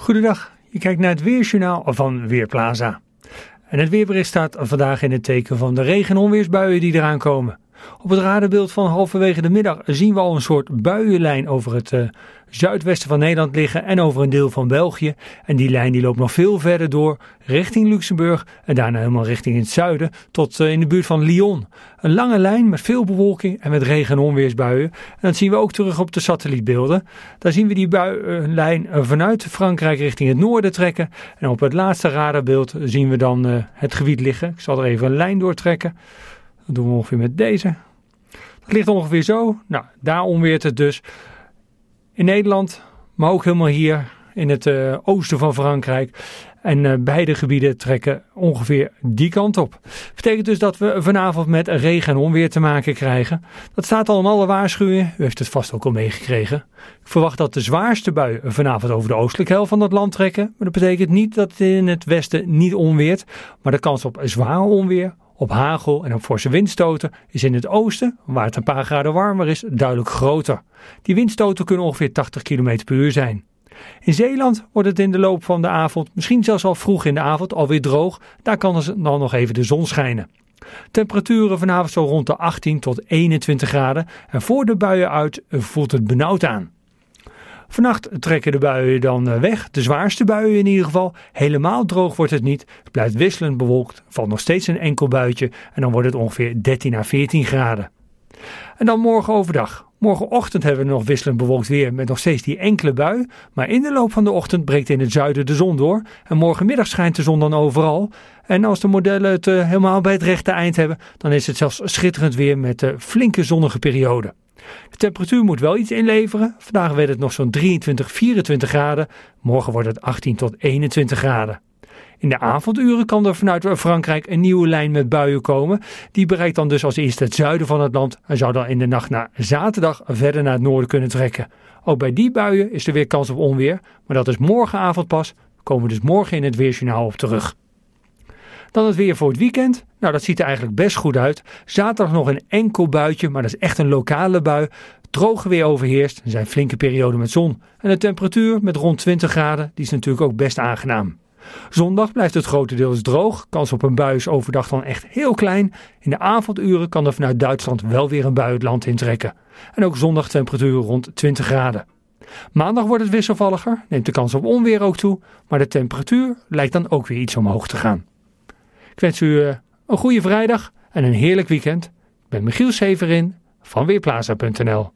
Goedendag, je kijkt naar het Weersjournaal van Weerplaza. En het weerbericht staat vandaag in het teken van de regen- en onweersbuien die eraan komen. Op het radarbeeld van halverwege de middag zien we al een soort buienlijn over het eh, zuidwesten van Nederland liggen en over een deel van België. En die lijn die loopt nog veel verder door richting Luxemburg en daarna helemaal richting het zuiden tot eh, in de buurt van Lyon. Een lange lijn met veel bewolking en met regen- en onweersbuien. En dat zien we ook terug op de satellietbeelden. Daar zien we die buienlijn eh, vanuit Frankrijk richting het noorden trekken. En op het laatste radarbeeld zien we dan het gebied liggen. Ik zal er even een lijn doortrekken. Dat doen we ongeveer met deze. Dat ligt ongeveer zo. Nou, daar onweert het dus. In Nederland, maar ook helemaal hier in het eh, oosten van Frankrijk. En eh, beide gebieden trekken ongeveer die kant op. Betekent dus dat we vanavond met regen en onweer te maken krijgen. Dat staat al in alle waarschuwingen. U heeft het vast ook al meegekregen. Ik verwacht dat de zwaarste buien vanavond over de oostelijke helft van het land trekken. Maar dat betekent niet dat het in het westen niet onweert. Maar de kans op zwaar onweer op hagel en op forse windstoten is in het oosten, waar het een paar graden warmer is, duidelijk groter. Die windstoten kunnen ongeveer 80 km per uur zijn. In Zeeland wordt het in de loop van de avond, misschien zelfs al vroeg in de avond, alweer droog. Daar kan dan nog even de zon schijnen. Temperaturen vanavond zo rond de 18 tot 21 graden en voor de buien uit voelt het benauwd aan. Vannacht trekken de buien dan eh, weg, de zwaarste buien in ieder geval. Helemaal droog wordt het niet. Het blijft wisselend bewolkt, valt nog steeds een enkel buitje en dan wordt het ongeveer 13 à 14 graden. En dan morgen overdag. Morgenochtend hebben we nog wisselend bewolkt weer met nog steeds die enkele bui. Maar in de loop van de ochtend breekt in het zuiden de zon door. En morgenmiddag schijnt de zon dan overal. En als de modellen het eh, helemaal bij het rechte eind hebben, dan is het zelfs schitterend weer met de eh, flinke zonnige periode. De temperatuur moet wel iets inleveren. Vandaag werd het nog zo'n 23, 24 graden. Morgen wordt het 18 tot 21 graden. In de avonduren kan er vanuit Frankrijk een nieuwe lijn met buien komen. Die bereikt dan dus als eerste het zuiden van het land en zou dan in de nacht naar zaterdag verder naar het noorden kunnen trekken. Ook bij die buien is er weer kans op onweer, maar dat is morgenavond pas. komen we dus morgen in het Weerjournaal op terug. Dan het weer voor het weekend. Nou, dat ziet er eigenlijk best goed uit. Zaterdag nog een enkel buitje, maar dat is echt een lokale bui. Droge weer overheerst. Er zijn flinke perioden met zon. En de temperatuur met rond 20 graden, die is natuurlijk ook best aangenaam. Zondag blijft het grotendeels dus droog. Kans op een bui is overdag dan echt heel klein. In de avonduren kan er vanuit Duitsland wel weer een bui het land intrekken. En ook zondag temperatuur rond 20 graden. Maandag wordt het wisselvalliger, neemt de kans op onweer ook toe, maar de temperatuur lijkt dan ook weer iets omhoog te gaan. Ik wens u eh, een goede vrijdag en een heerlijk weekend. Ik ben Michiel Severin van Weerplaza.nl